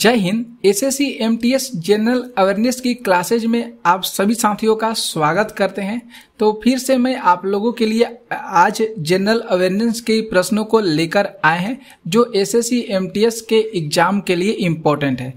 जय हिंद S S C M T S general awareness की क्लासेज में आप सभी साथियों का स्वागत करते हैं तो फिर से मैं आप लोगों के लिए आज जनरल अवेयरनेस के प्रश्नों को लेकर आए हैं जो S S C M T S के एग्जाम के लिए इम्पोर्टेंट है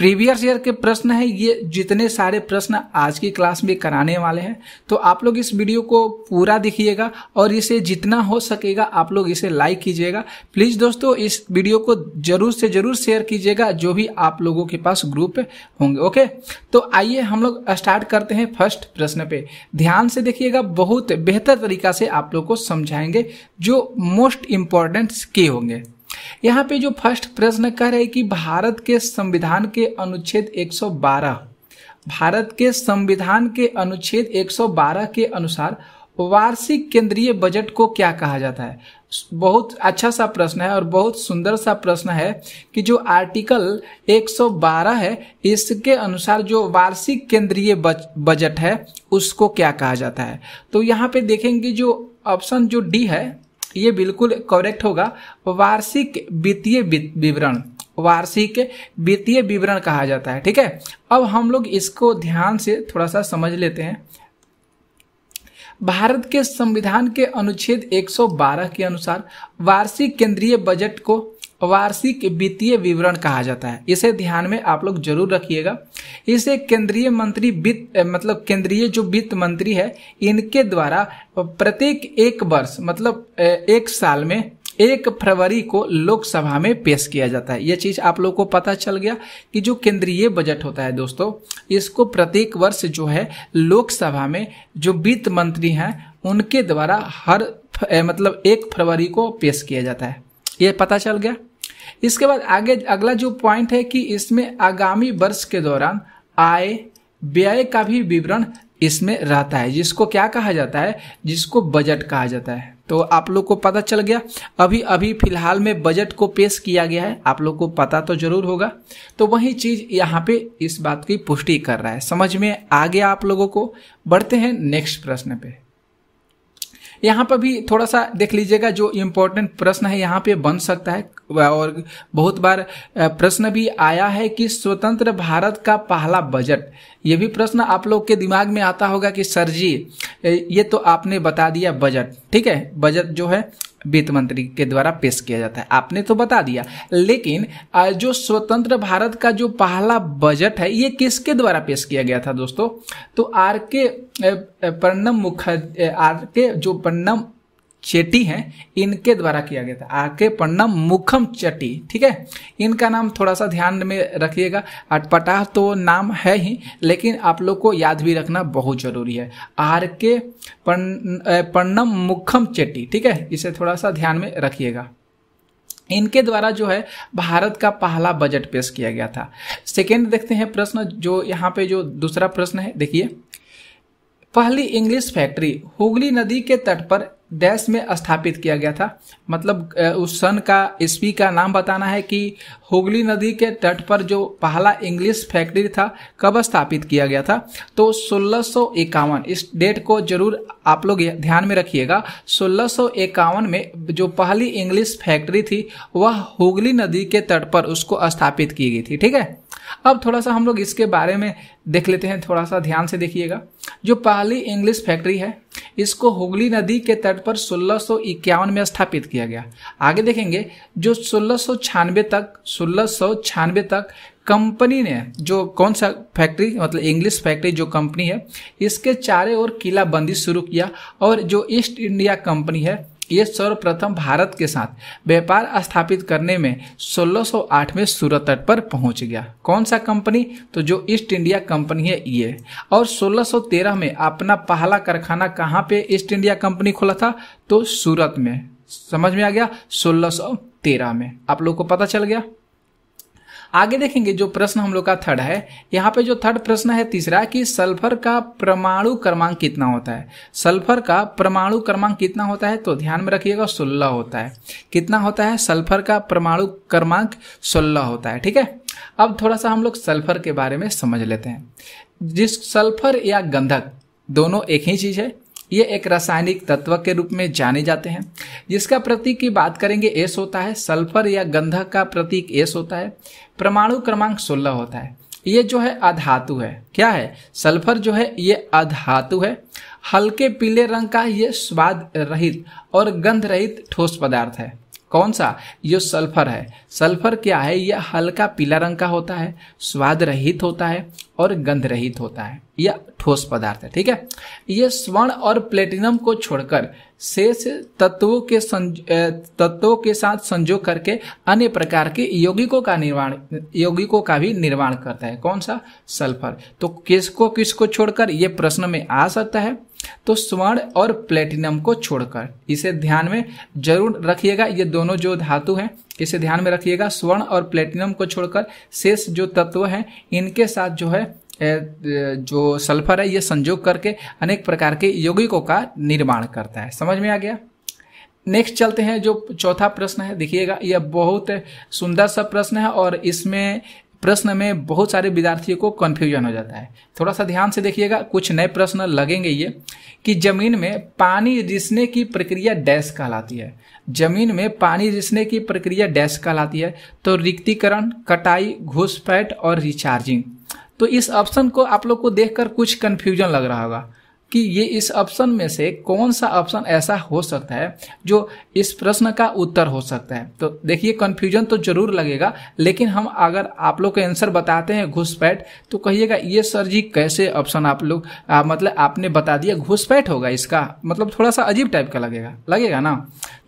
प्रीवियस ईयर के प्रश्न है ये जितने सारे प्रश्न आज की क्लास में कराने वाले हैं तो आप लोग इस वीडियो को पूरा देखिएगा और इसे जितना हो सकेगा आप लोग इसे लाइक कीजिएगा प्लीज दोस्तों इस वीडियो को जरूर से जरूर शेयर कीजिएगा जो भी आप लोगों के पास ग्रुप होंगे ओके तो आइए हम लोग स्टार्ट करते हैं फर्स्ट प्रश्न पे ध्यान से देखिएगा बहुत बेहतर तरीका से आप लोग को समझाएंगे जो मोस्ट इम्पोर्टेंट के होंगे यहाँ पे जो फर्स्ट प्रश्न कर रहे कि भारत के संविधान के अनुच्छेद 112 भारत के संविधान के अनुच्छेद 112 के अनुसार वार्षिक केंद्रीय बजट को क्या कहा जाता है बहुत अच्छा सा प्रश्न है और बहुत सुंदर सा प्रश्न है कि जो आर्टिकल 112 है इसके अनुसार जो वार्षिक केंद्रीय बजट है उसको क्या कहा जाता है तो यहाँ पे देखेंगे जो ऑप्शन जो डी है ये बिल्कुल करेक्ट होगा वार्षिक वित्तीय विवरण वार्षिक वित्तीय विवरण कहा जाता है ठीक है अब हम लोग इसको ध्यान से थोड़ा सा समझ लेते हैं भारत के संविधान के अनुच्छेद 112 के अनुसार वार्षिक केंद्रीय बजट को वार्षिक वित्तीय विवरण कहा जाता है इसे ध्यान में आप लोग जरूर रखिएगा इसे केंद्रीय मंत्री वित्त मतलब केंद्रीय जो वित्त मंत्री है इनके द्वारा प्रत्येक एक वर्ष मतलब एक साल में एक फरवरी को लोकसभा में पेश किया जाता है यह चीज आप लोगों को पता चल गया कि जो केंद्रीय बजट होता है दोस्तों इसको प्रत्येक वर्ष जो है लोकसभा में जो वित्त मंत्री हैं उनके द्वारा हर मतलब एक फरवरी को पेश किया जाता है ये पता चल गया इसके बाद आगे अगला जो पॉइंट है कि इसमें आगामी वर्ष के दौरान आय व्यय का भी विवरण इसमें रहता है जिसको क्या कहा जाता है जिसको बजट कहा जाता है तो आप लोग को पता चल गया अभी अभी फिलहाल में बजट को पेश किया गया है आप लोग को पता तो जरूर होगा तो वही चीज यहाँ पे इस बात की पुष्टि कर रहा है समझ में आ गया आप लोगों को बढ़ते हैं नेक्स्ट प्रश्न पे यहाँ पर भी थोड़ा सा देख लीजिएगा जो इम्पोर्टेंट प्रश्न है यहाँ पे बन सकता है और बहुत बार प्रश्न भी आया है कि स्वतंत्र भारत का पहला बजट ये भी प्रश्न आप लोग के दिमाग में आता होगा कि सर जी ये तो आपने बता दिया बजट ठीक है बजट जो है वित्त मंत्री के द्वारा पेश किया जाता है आपने तो बता दिया लेकिन जो स्वतंत्र भारत का जो पहला बजट है ये किसके द्वारा पेश किया गया था दोस्तों तो आर के प्रणम मुखर्जी आर के जो प्रणम चेटी हैं इनके द्वारा किया गया था आके पन्ना मुखम चेटी ठीक है इनका नाम थोड़ा सा ध्यान में रखिएगा अटपटा तो नाम है ही लेकिन आप लोग को याद भी रखना बहुत जरूरी है आर के पन्नम मुखम चेटी ठीक है इसे थोड़ा सा ध्यान में रखिएगा इनके द्वारा जो है भारत का पहला बजट पेश किया गया था सेकेंड देखते हैं प्रश्न जो यहाँ पे जो दूसरा प्रश्न है देखिए पहली इंग्लिश फैक्ट्री हुगली नदी के तट पर डैश में स्थापित किया गया था मतलब उस सन का ईस्वी का नाम बताना है कि हुगली नदी के तट पर जो पहला इंग्लिश फैक्ट्री था कब स्थापित किया गया था तो सोलह इस डेट को जरूर आप लोग ध्यान में रखिएगा सोलह में जो पहली इंग्लिश फैक्ट्री थी वह हुगली नदी के तट पर उसको स्थापित की गई थी ठीक है अब थोड़ा सा हम लोग इसके बारे में देख लेते हैं थोड़ा सा ध्यान से देखिएगा जो पहली इंग्लिश फैक्ट्री है इसको हुगली नदी के तट पर सोलह में स्थापित किया गया आगे देखेंगे जो सोलह तक सोलह तक कंपनी ने जो कौन सा फैक्ट्री मतलब इंग्लिश फैक्ट्री जो कंपनी है इसके चारों ओर किला बंदी शुरू किया और जो ईस्ट इंडिया कंपनी है ये सर्वप्रथम भारत के साथ व्यापार स्थापित करने में 1608 में सूरत तट पर पहुंच गया कौन सा कंपनी तो जो ईस्ट इंडिया कंपनी है ये और 1613 में अपना पहला कारखाना कहाँ पे ईस्ट इंडिया कंपनी खोला था तो सूरत में समझ में आ गया 1613 में आप लोग को पता चल गया आगे देखेंगे जो प्रश्न हम लोग का थर्ड है यहाँ पे जो थर्ड प्रश्न है तीसरा कि सल्फर का परमाणु क्रमांक कितना होता है सल्फर का परमाणु क्रमांक कितना होता है तो ध्यान में रखिएगा सोलह होता है कितना होता है सल्फर का परमाणु क्रमांक सोलह होता है ठीक है अब थोड़ा सा हम लोग सल्फर के बारे में समझ लेते हैं जिस सल्फर या गंधक दोनों एक ही चीज है ये एक रासायनिक तत्व के रूप में जाने जाते हैं जिसका प्रतीक की बात करेंगे एस होता है सल्फर या गंधक का प्रतीक एस होता है परमाणु क्रमांक सोलह होता है ये जो है अधातु है क्या है सल्फर जो है ये अधातु है हल्के पीले रंग का ये स्वाद रहित और गंध रहित ठोस पदार्थ है कौन सा ये सल्फर है सल्फर क्या है यह हल्का पीला रंग का होता है स्वाद रहित होता है और गंध रहित होता है यह ठोस पदार्थ है ठीक है यह स्वर्ण और प्लेटिनम को छोड़कर शेष तत्वों के तत्वों के साथ संजोग करके अन्य प्रकार के यौगिकों का निर्माण यौगिकों का भी निर्माण करता है कौन सा सल्फर तो किसको किसको छोड़कर यह प्रश्न में आ सकता है तो स्वर्ण और प्लेटिनम को छोड़कर इसे ध्यान में जरूर रखिएगा ये दोनों जो धातु हैं इसे ध्यान में रखिएगा स्वर्ण और प्लेटिनम को छोड़कर शेष जो तत्व हैं इनके साथ जो है जो सल्फर है ये संजोग करके अनेक प्रकार के यौगिकों का निर्माण करता है समझ में आ गया नेक्स्ट चलते हैं जो चौथा प्रश्न है देखिएगा यह बहुत सुंदर सा प्रश्न है और इसमें प्रश्न में बहुत सारे विद्यार्थियों को कन्फ्यूजन हो जाता है थोड़ा सा ध्यान से देखिएगा कुछ नए प्रश्न लगेंगे ये कि जमीन में पानी रिसने की प्रक्रिया डैश कहलाती है जमीन में पानी रिसने की प्रक्रिया डैश कहलाती है तो रिक्तिकरण कटाई घुसपैठ और रिचार्जिंग तो इस ऑप्शन को आप लोग को देखकर कुछ कन्फ्यूजन लग रहा होगा कि ये इस ऑप्शन में से कौन सा ऑप्शन ऐसा हो सकता है जो इस प्रश्न का उत्तर हो सकता है तो देखिए कन्फ्यूजन तो जरूर लगेगा लेकिन हम अगर आप लोग के आंसर बताते हैं घुसपैठ तो कहिएगा ये सर जी कैसे ऑप्शन आप लोग मतलब आपने बता दिया घुसपैठ होगा इसका मतलब थोड़ा सा अजीब टाइप का लगेगा लगेगा ना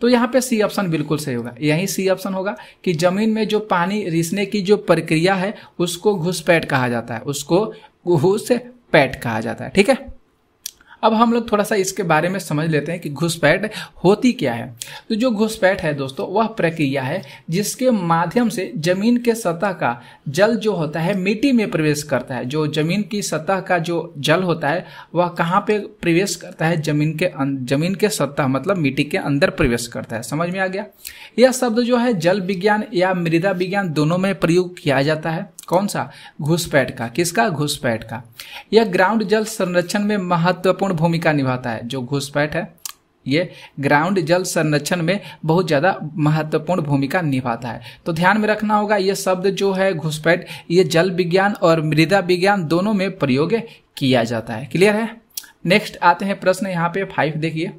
तो यहाँ पे सी ऑप्शन बिल्कुल सही होगा यही सी ऑप्शन होगा कि जमीन में जो पानी रिसने की जो प्रक्रिया है उसको घुसपैठ कहा जाता है उसको घुस पैट कहा जाता है ठीक है अब हम लोग थोड़ा सा इसके बारे में समझ लेते हैं कि घुसपैठ होती क्या है तो जो घुसपैठ है दोस्तों वह प्रक्रिया है जिसके माध्यम से जमीन के सतह का जल जो होता है मिट्टी में प्रवेश करता है जो जमीन की सतह का जो जल होता है वह कहाँ पे प्रवेश करता है जमीन के अं-, जमीन के सतह मतलब मिट्टी के अंदर प्रवेश करता है समझ में आ गया यह शब्द जो है जल विज्ञान या मृदा विज्ञान दोनों में प्रयोग किया जाता है कौन सा घुसपैठ का किसका घुसपैठ का यह ग्राउंड जल संरक्षण में महत्वपूर्ण भूमिका निभाता है जो घुसपैठ है ये ग्राउंड जल संरक्षण में बहुत ज़्यादा महत्वपूर्ण भूमिका निभाता है तो ध्यान में रखना होगा यह शब्द जो है घुसपैठ ये जल विज्ञान और मृदा विज्ञान दोनों में प्रयोग किया जाता है क्लियर है नेक्स्ट आते हैं प्रश्न यहाँ पे फाइव देखिए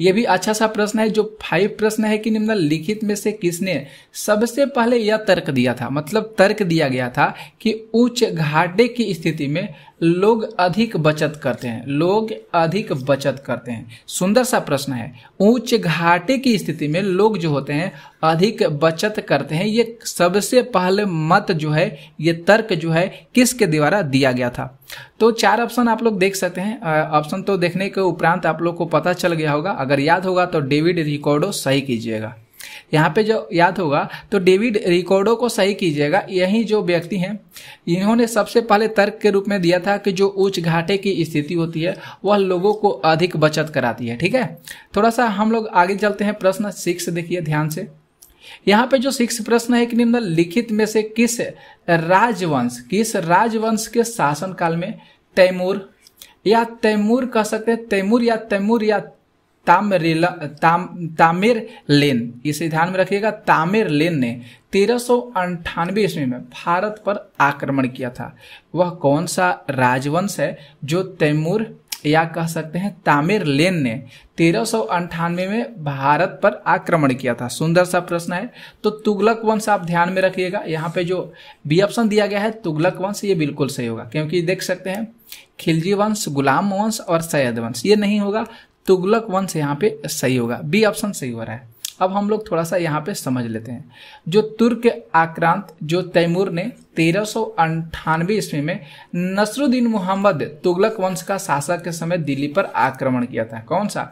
यह भी अच्छा सा प्रश्न है जो फाइव प्रश्न है कि निम्नलिखित में से किसने सबसे पहले यह तर्क दिया था मतलब तर्क दिया गया था कि उच्च घाटे की स्थिति में लोग अधिक बचत करते हैं लोग अधिक बचत करते हैं सुंदर सा प्रश्न है उच्च घाटे की स्थिति में लोग जो होते हैं अधिक बचत करते हैं ये सबसे पहले मत जो है ये तर्क जो है किसके द्वारा दिया गया था तो चार ऑप्शन आप लोग देख सकते हैं ऑप्शन तो देखने के उपरांत आप लोग को पता चल गया होगा अगर याद होगा तो डेविड रिकॉर्डो सही कीजिएगा यहाँ पे जो याद होगा तो डेविड रिकॉर्डो को सही कीजिएगा यही जो व्यक्ति हैं इन्होंने सबसे पहले तर्क के रूप में दिया था कि जो उच्च घाटे की स्थिति होती है वह लोगों को अधिक बचत कराती है ठीक है थोड़ा सा हम लोग आगे चलते हैं प्रश्न सिक्स देखिए ध्यान से यहाँ पे जो सिक्स प्रश्न है कि निम्नलिखित में से किस राजवंश किस राजवंश के शासनकाल में तैमूर या तैमूर कह सकते हैं तैमूर या तैमूर या तामेर लेन इसे ध्यान में रखिएगा तामेर लेन ने तेरह सौ ईस्वी में भारत पर आक्रमण किया था वह कौन सा राजवंश है जो तैमूर या कह सकते हैं तामिर लेन ने तेरह में भारत पर आक्रमण किया था सुंदर सा प्रश्न है तो तुगलक वंश आप ध्यान में रखिएगा यहाँ पे जो बी ऑप्शन दिया गया है तुगलक वंश ये बिल्कुल सही होगा क्योंकि देख सकते हैं खिलजी वंश गुलाम वंश और सैयद वंश ये नहीं होगा तुगलक तो वंश यहाँ पे सही होगा बी ऑप्शन सही हो रहा है अब हम लोग थोड़ा सा यहाँ पे समझ लेते हैं जो तुर्क आक्रांत जो तैमूर ने तेरह सौ अंठानवे ईस्वी में नसरुद्दीन मोहम्मद तुगलक वंश का शासक के समय दिल्ली पर आक्रमण किया था कौन सा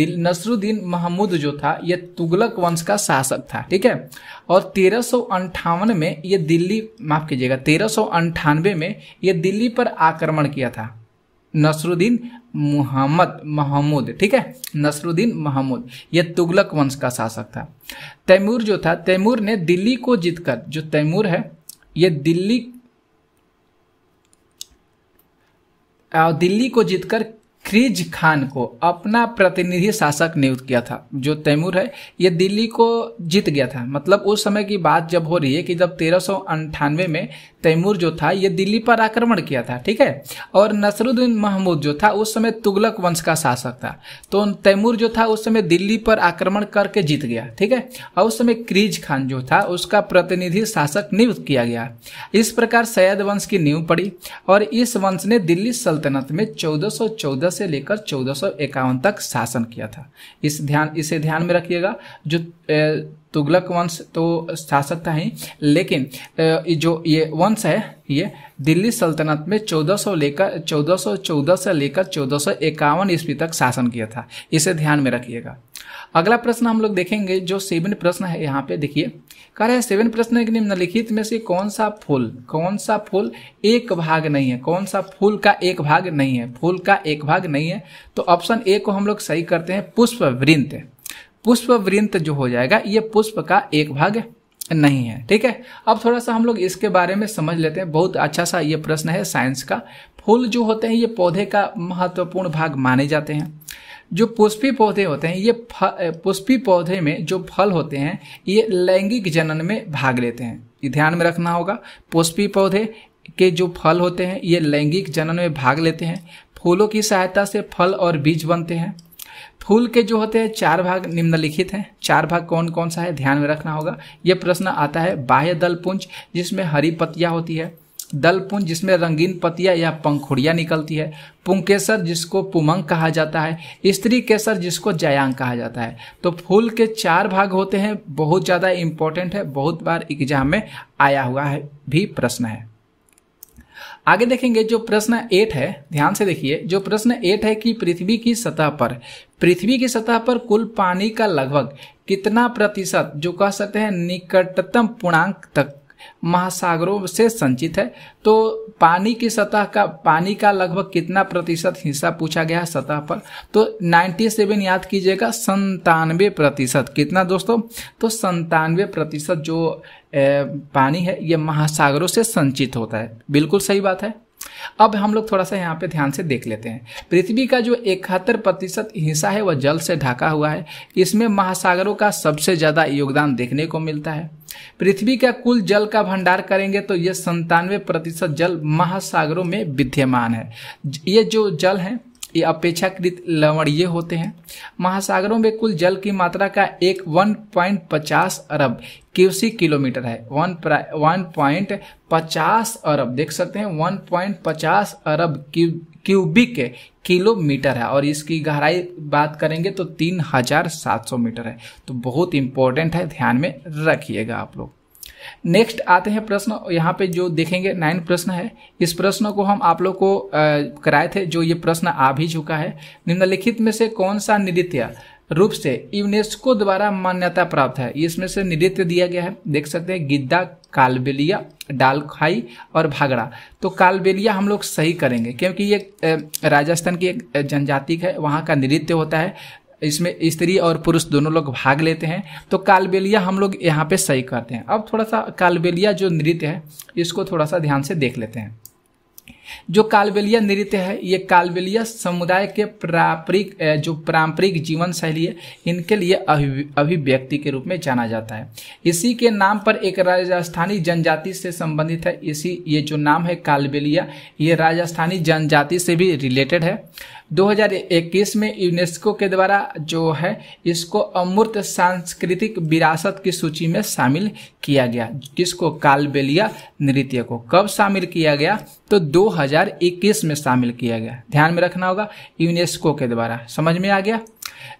दिल नसरुद्दीन महमूद जो था यह तुगलक वंश का शासक था ठीक है और तेरह सौ अंठावन में यह दिल्ली माफ कीजिएगा तेरह सौ अंठानवे में यह दिल्ली पर आक्रमण किया था नसरुद्दीन मुहम्मद महमूद ठीक है नसरुद्दीन महमूद यह तुगलक वंश का शासक था तैमूर जो था तैमूर ने दिल्ली को जीतकर जो तैमूर है यह दिल्ली दिल्ली को जीतकर खरीज खान को अपना प्रतिनिधि शासक नियुक्त किया था जो तैमूर है ये दिल्ली को जीत गया था मतलब उस समय की बात जब हो रही है कि जब तेरह में तैमूर जो था ये दिल्ली पर आक्रमण किया था ठीक है और नसरुद्दीन महमूद जो था उस समय तुगलक वंश का शासक था तो तैमूर जो था उस समय दिल्ली पर आक्रमण करके जीत गया ठीक है और उस समय क्रीज खान जो था उसका प्रतिनिधि शासक नियुक्त किया गया इस प्रकार सैयद वंश की नींव पड़ी और इस वंश ने दिल्ली सल्तनत में चौदह 1415 से लेकर चौदह तक शासन किया था इस ध्यान इसे ध्यान में रखिएगा जो तुगलक वंश तो शासक था ही लेकिन जो ये वंश है ये दिल्ली सल्तनत में 1400 लेकर 1414 से लेकर चौदह सौ ईस्वी तक शासन किया था इसे ध्यान में रखिएगा अगला प्रश्न हम लोग देखेंगे जो सेवन प्रश्न है यहाँ पे देखिए कह रहे हैं सेवन प्रश्न निम्नलिखित में से कौन सा फूल कौन सा फूल एक भाग नहीं है कौन सा फूल का एक भाग नहीं है फूल का एक भाग नहीं है तो ऑप्शन ए को हम लोग सही करते हैं पुष्प वृंत पुष्प वृंत जो हो जाएगा ये पुष्प का एक भाग नहीं है ठीक है अब थोड़ा सा हम लोग इसके बारे में समझ लेते हैं बहुत अच्छा सा ये प्रश्न है साइंस का फूल जो होते हैं ये पौधे का महत्वपूर्ण भाग माने जाते हैं जो पुष्पी पौधे होते हैं ये पुष्पी पौधे में जो फल होते हैं ये लैंगिक जनन में भाग लेते हैं ये ध्यान में रखना होगा पुष्पी पौधे के जो फल होते हैं ये लैंगिक जनन में भाग लेते हैं फूलों की सहायता से फल और बीज बनते हैं फूल के जो होते हैं चार भाग निम्नलिखित हैं चार भाग कौन कौन सा है ध्यान में रखना होगा यह प्रश्न आता है बाह्य दल पुंज जिसमें हरी पत्तियां होती है दलपुंज जिसमें रंगीन पतिया या पंखुड़िया निकलती है पुंकेसर जिसको पुमंग कहा जाता है स्त्री केसर जिसको जयांग कहा जाता है तो फूल के चार भाग होते हैं बहुत ज़्यादा इंपॉर्टेंट है बहुत बार एग्जाम में आया हुआ है भी प्रश्न है आगे देखेंगे जो प्रश्न एट है ध्यान से देखिए जो प्रश्न एट है कि पृथ्वी की सतह पर पृथ्वी की सतह पर कुल पानी का लगभग कितना प्रतिशत जो कह सकते हैं निकटतम पूर्णांक तक महासागरों से संचित है तो पानी की सतह का पानी का लगभग कितना प्रतिशत हिस्सा पूछा गया है सतह पर तो 97 याद कीजिएगा संतानवे प्रतिशत कितना दोस्तों तो संतानवे प्रतिशत जो ए, पानी है ये महासागरों से संचित होता है बिल्कुल सही बात है अब हम लोग थोड़ा सा यहाँ पे ध्यान से देख लेते हैं पृथ्वी का जो इकहत्तर प्रतिशत हिस्सा है वह जल से ढका हुआ है इसमें महासागरों का सबसे ज़्यादा योगदान देखने को मिलता है पृथ्वी का कुल जल का भंडार करेंगे तो यह संतानवे प्रतिशत जल महासागरों में विद्यमान है ये जो जल है ये अपेक्षाकृत लवणीय होते हैं महासागरों में कुल जल की मात्रा का एक 1.50 अरब क्यूसी किलोमीटर है वन वन पॉइंट पचास अरब देख सकते हैं वन पॉइंट पचास अरब क्यूबिक किलोमीटर है और इसकी गहराई बात करेंगे तो तीन हजार सात सौ मीटर है तो बहुत इंपॉर्टेंट है ध्यान में रखिएगा आप लोग नेक्स्ट आते हैं प्रश्न यहाँ पे जो देखेंगे नाइन प्रश्न है इस प्रश्न को हम आप लोग को कराए थे जो ये प्रश्न आ भी चुका है निम्नलिखित में से कौन सा नृत्य रूप से यूनेस्को द्वारा मान्यता प्राप्त है इसमें से नृत्य दिया गया है देख सकते हैं गिद्दा कालबेलिया डालखाई और भागड़ा तो कालबेलिया हम लोग सही करेंगे क्योंकि ये राजस्थान की एक जनजाति है वहाँ का नृत्य होता है इसमें स्त्री और पुरुष दोनों लोग भाग लेते हैं तो कालबेलिया हम लोग यहाँ पे सही करते हैं अब थोड़ा सा कालबेलिया जो नृत्य है इसको थोड़ा सा ध्यान से देख लेते हैं जो कालबेलिया नृत्य है ये कालबेलिया समुदाय के पारंपरिक जो पारंपरिक जीवन शैली है इनके लिए अभिव्यक्ति के रूप में जाना जाता है इसी के नाम पर एक राजस्थानी जनजाति से संबंधित है इसी ये जो नाम है कालबेलिया ये राजस्थानी जनजाति से भी रिलेटेड है 2021 में यूनेस्को के द्वारा जो है इसको अमूर्त सांस्कृतिक विरासत की सूची में शामिल किया गया जिसको कालबेलिया नृत्य को कब शामिल किया गया तो 2021 में शामिल किया गया ध्यान में रखना होगा यूनेस्को के द्वारा समझ में आ गया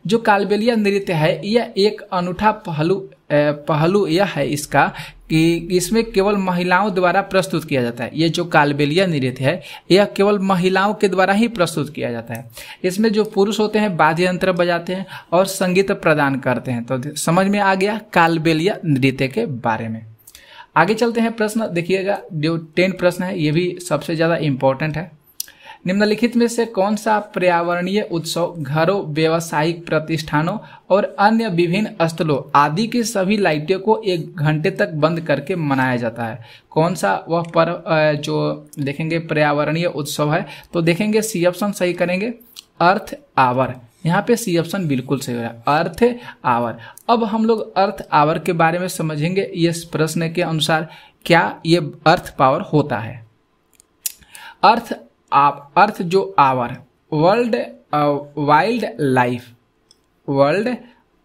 जो कालबेलिया नृत्य है यह एक अनूठा पहलू पहलू यह है इसका कि इसमें केवल महिलाओं द्वारा प्रस्तुत किया जाता है ये जो कालबेलिया नृत्य है यह केवल महिलाओं के द्वारा ही प्रस्तुत किया जाता है इसमें जो पुरुष होते हैं वाद्य यंत्र बजाते हैं और संगीत प्रदान करते हैं तो समझ में आ गया कालबेलिया नृत्य के बारे में आगे चलते हैं प्रश्न देखिएगा जो टेन प्रश्न है ये भी सबसे ज़्यादा इम्पोर्टेंट है निम्नलिखित में से कौन सा पर्यावरणीय उत्सव घरों व्यवसायिक प्रतिष्ठानों और अन्य विभिन्न स्थलों आदि की सभी लाइटों को एक घंटे तक बंद करके मनाया जाता है कौन सा वह पर्व जो देखेंगे पर्यावरणीय उत्सव है तो देखेंगे सी ऑप्शन सही करेंगे अर्थ आवर यहाँ पे सी ऑप्शन बिल्कुल सही हो रहा है अर्थ आवर अब हम लोग अर्थ आवर के बारे में समझेंगे इस प्रश्न के अनुसार क्या ये अर्थ पावर होता है अर्थ आप अर्थ जो hour world wild life world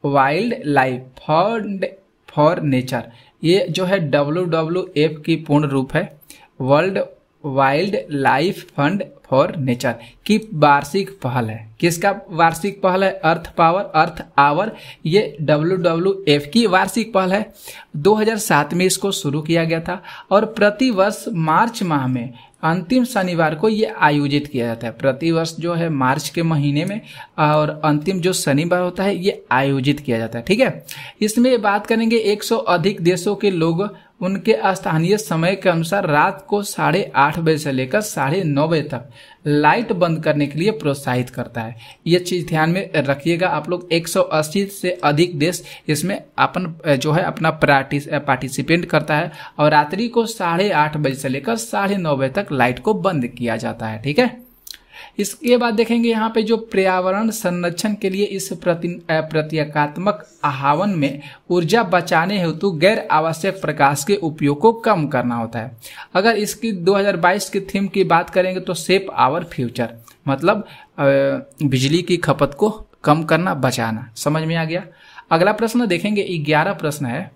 wild life for for nature ये जो है डब्ल्यू डब्ल्यू एफ की पूर्ण रूप है world wild life fund for nature की वार्षिक पहल है किसका वार्षिक पहल है अर्थ पावर अर्थ आवर ये डब्ल्यू डब्ल्यू एफ की वार्षिक पहल है 2007 में इसको शुरू किया गया था और प्रति वर्ष मार्च माह में अंतिम शनिवार को ये आयोजित किया जाता है प्रतिवर्ष जो है मार्च के महीने में और अंतिम जो शनिवार होता है ये आयोजित किया जाता है ठीक है इसमें बात करेंगे 100 अधिक देशों के लोग उनके स्थानीय समय के अनुसार रात को साढ़े आठ बजे से लेकर साढ़े नौ बजे तक लाइट बंद करने के लिए प्रोत्साहित करता है ये चीज ध्यान में रखिएगा आप लोग 180 से अधिक देश इसमें अपन जो है अपना पार्टिसिपेंट करता है और रात्रि को साढ़े आठ बजे से लेकर साढ़े नौ बजे तक लाइट को बंद किया जाता है ठीक है इसके बाद देखेंगे यहाँ पे जो पर्यावरण संरक्षण के लिए इस प्रति प्रत्यकात्मक आह्वान में ऊर्जा बचाने हेतु गैर आवश्यक प्रकाश के उपयोग को कम करना होता है अगर इसकी 2022 की थीम की बात करेंगे तो सेफ आवर फ्यूचर मतलब बिजली की खपत को कम करना बचाना समझ में आ गया अगला प्रश्न देखेंगे ग्यारह प्रश्न है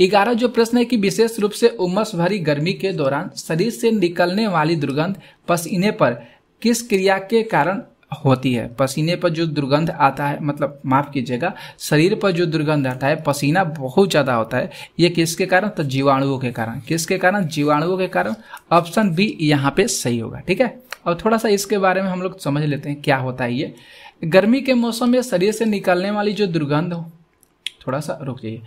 ग्यारह जो प्रश्न है कि विशेष रूप से उमस भरी गर्मी के दौरान शरीर से निकलने वाली दुर्गंध पसीने पर किस क्रिया के कारण होती है पसीने पर जो दुर्गंध आता है मतलब माफ कीजिएगा शरीर पर जो दुर्गंध आता है पसीना बहुत ज़्यादा होता है ये किसके कारण तो जीवाणुओं के कारण किसके कारण जीवाणुओं के कारण ऑप्शन बी यहाँ पे सही होगा ठीक है और थोड़ा सा इसके बारे में हम लोग समझ लेते हैं क्या होता है ये गर्मी के मौसम में शरीर से निकलने वाली जो दुर्गंध थोड़ा सा रुक जाइए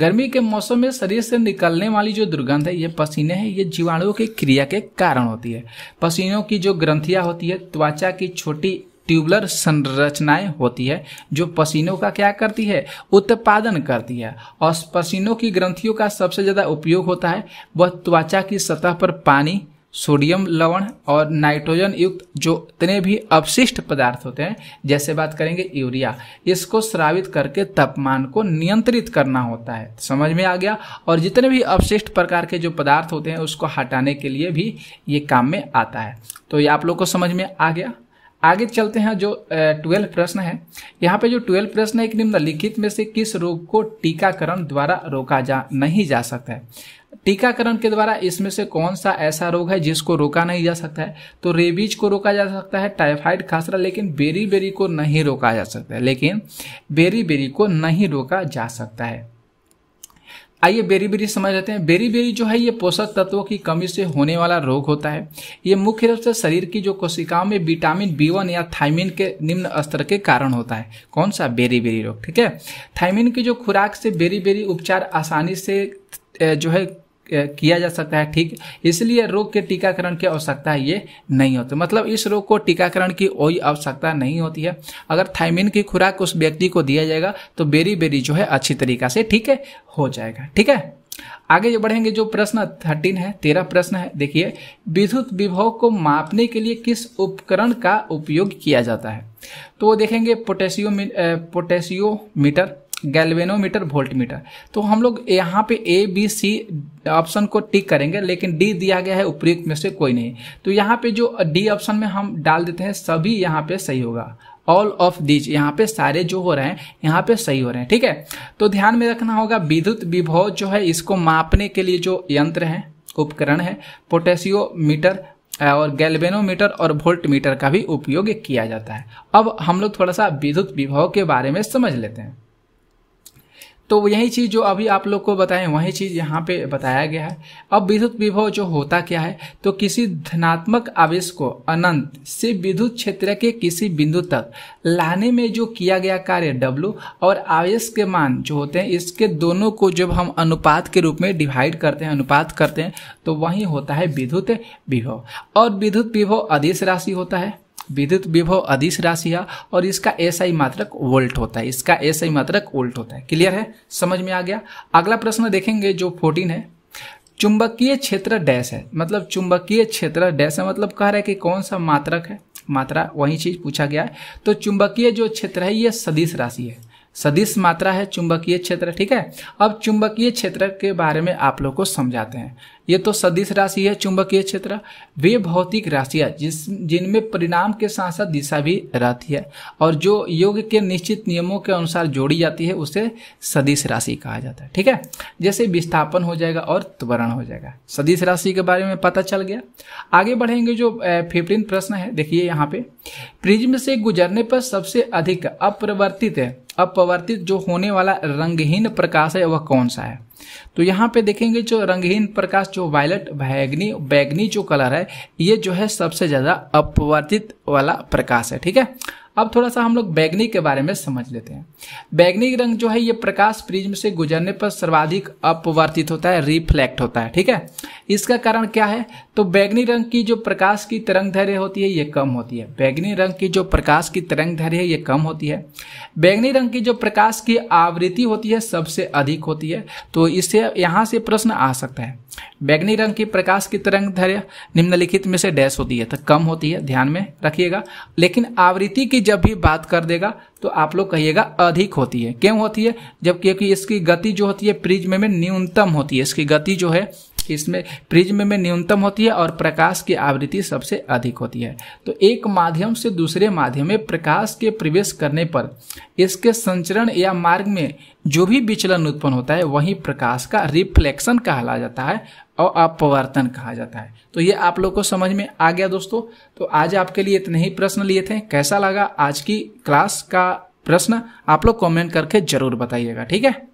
गर्मी के मौसम में शरीर से निकलने वाली जो दुर्गंध है ये पसीने हैं ये जीवाणुओं की क्रिया के कारण होती है पसीनों की जो ग्रंथियां होती है त्वचा की छोटी ट्यूबलर संरचनाएं होती है जो पसीनों का क्या करती है उत्पादन करती है और पसीनों की ग्रंथियों का सबसे ज़्यादा उपयोग होता है वह त्वचा की सतह पर पानी सोडियम लवण और नाइट्रोजन युक्त जो इतने भी अवशिष्ट पदार्थ होते हैं जैसे बात करेंगे यूरिया इसको स्रावित करके तापमान को नियंत्रित करना होता है समझ में आ गया और जितने भी अवशिष्ट प्रकार के जो पदार्थ होते हैं उसको हटाने के लिए भी ये काम में आता है तो ये आप लोग को समझ में आ गया आगे चलते हैं जो ट्वेल्व प्रश्न है यहाँ पे जो ट्वेल्व प्रश्न है एक निम्नलिखित में से किस रोग को टीकाकरण द्वारा रोका जा नहीं जा सकता है टीकाकरण के द्वारा इसमें से कौन सा ऐसा रोग है जिसको रोका नहीं जा सकता है तो रेबीज को रोका जा सकता है टाइफाइड खासरा लेकिन बेरी बेरी को नहीं रोका जा सकता है लेकिन बेरी बेरी को नहीं रोका जा सकता है आइए बेरी बेरी समझ लेते हैं बेरी बेरी जो है ये पोषक तत्वों की कमी से होने वाला रोग होता है ये मुख्य रूप से शरीर की जो कोशिकाओं में विटामिन बी वन या थाइमिन के निम्न स्तर के कारण होता है कौन सा बेरी बेरी रोग ठीक है थाइमिन की जो खुराक से बेरी बेरी उपचार आसानी से जो है किया जा सकता है ठीक इसलिए रोग के टीकाकरण की आवश्यकता ये नहीं होती मतलब इस रोग को टीकाकरण की कोई आवश्यकता नहीं होती है अगर थाइमिन की खुराक उस व्यक्ति को दिया जाएगा तो बेरी बेरी जो है अच्छी तरीका से ठीक है हो जाएगा ठीक है आगे जो बढ़ेंगे जो प्रश्न थर्टीन है तेरह प्रश्न है देखिए विद्युत विभव को मापने के लिए किस उपकरण का उपयोग किया जाता है तो वो देखेंगे potentio potentiometer galvanometer voltmeter तो हम लोग यहाँ पे ए बी सी ऑप्शन को टिक करेंगे लेकिन डी दिया गया है उपयुक्त में से कोई नहीं तो यहाँ पे जो डी ऑप्शन में हम डाल देते हैं सभी यहाँ पे सही होगा ऑल ऑफ दीज यहाँ पे सारे जो हो रहे हैं यहाँ पे सही हो रहे हैं ठीक है तो ध्यान में रखना होगा विद्युत विभव जो है इसको मापने के लिए जो यंत्र है उपकरण है पोटेशियोमीटर और गैल्वेनोमीटर और वोल्टमीटर का भी उपयोग किया जाता है अब हम लोग थोड़ा सा विद्युत विभव के बारे में समझ लेते हैं तो यही चीज़ जो अभी आप लोग को बताएं वही चीज़ यहाँ पे बताया गया है अब विद्युत विभव जो होता क्या है तो किसी धनात्मक आवेश को अनंत से विद्युत क्षेत्र के किसी बिंदु तक लाने में जो किया गया कार्य W और आवेश के मान जो होते हैं इसके दोनों को जब हम अनुपात के रूप में डिवाइड करते हैं अनुपात करते हैं तो वही होता है विद्युत विभव और विद्युत विभव अधिस राशि होता है विद्युत विभव अधिस राशि है और इसका एसआई मात्रक वोल्ट होता है इसका एसआई मात्रक वोल्ट होता है क्लियर है समझ में आ गया अगला प्रश्न देखेंगे जो फोर्टीन है चुंबकीय क्षेत्र डैश है मतलब चुंबकीय क्षेत्र डैश है मतलब कह रहा है कि कौन सा मात्रक है मात्रा वही चीज पूछा गया है तो चुंबकीय जो क्षेत्र है ये सदिश राशि है सदिश मात्रा है चुंबकीय क्षेत्र ठीक है अब चुंबकीय क्षेत्र के बारे में आप लोग को समझाते हैं ये तो सदिश राशि है चुंबकीय क्षेत्र वे भौतिक राशियां जिस जिनमें परिणाम के साथ साथ दिशा भी रहती है और जो योग के निश्चित नियमों के अनुसार जोड़ी जाती है उसे सदिश राशि कहा जाता है ठीक है जैसे विस्थापन हो जाएगा और त्वरण हो जाएगा सदिश राशि के बारे में पता चल गया आगे बढ़ेंगे जो फिफ्टीन प्रश्न है देखिए यहाँ पे प्रिज्म से गुजरने पर सबसे अधिक अप्रवर्तित है अपवर्तित जो होने वाला रंगहीन प्रकाश है वह कौन सा है तो यहाँ पे देखेंगे जो रंगहीन प्रकाश जो वायलट बैगनी बैगनी जो कलर है ये जो है सबसे ज्यादा अपवर्तित वाला प्रकाश है ठीक है अब थोड़ा सा हम लोग बैगनी के बारे में समझ लेते हैं बैगनी रंग जो है ये प्रकाश प्रिज्म से गुजरने पर सर्वाधिक अपवर्तित होता है रिफ्लेक्ट होता है ठीक है इसका कारण क्या है तो बैगनी रंग की जो प्रकाश की तरंग धैर्य होती है ये कम होती है बैगनी रंग की जो प्रकाश की तरंग धैर्य है ये कम होती है बैगनी रंग की जो प्रकाश की आवृत्ति होती है सबसे अधिक होती है तो इससे यहाँ से प्रश्न आ सकता है बैगनी रंग की प्रकाश की तरंग धैर्य निम्नलिखित में से डैश होती है तो कम होती है ध्यान में रखिएगा लेकिन आवृत्ति की जब भी बात कर देगा तो आप लोग कहिएगा अधिक होती है क्यों होती है जब क्योंकि इसकी गति जो होती है प्रिज्म में न्यूनतम होती है इसकी गति जो है इसमें प्रिज्म में न्यूनतम होती है और प्रकाश की आवृत्ति सबसे अधिक होती है तो एक माध्यम से दूसरे माध्यम में प्रकाश के प्रवेश करने पर इसके संचरण या मार्ग में जो भी विचलन उत्पन्न होता है वही प्रकाश का रिफ्लेक्शन कहला जाता है और अपवर्तन कहा जाता है तो ये आप लोग को समझ में आ गया दोस्तों तो आज आपके लिए इतने ही प्रश्न लिए थे कैसा लगा आज की क्लास का प्रश्न आप लोग कमेंट करके जरूर बताइएगा ठीक है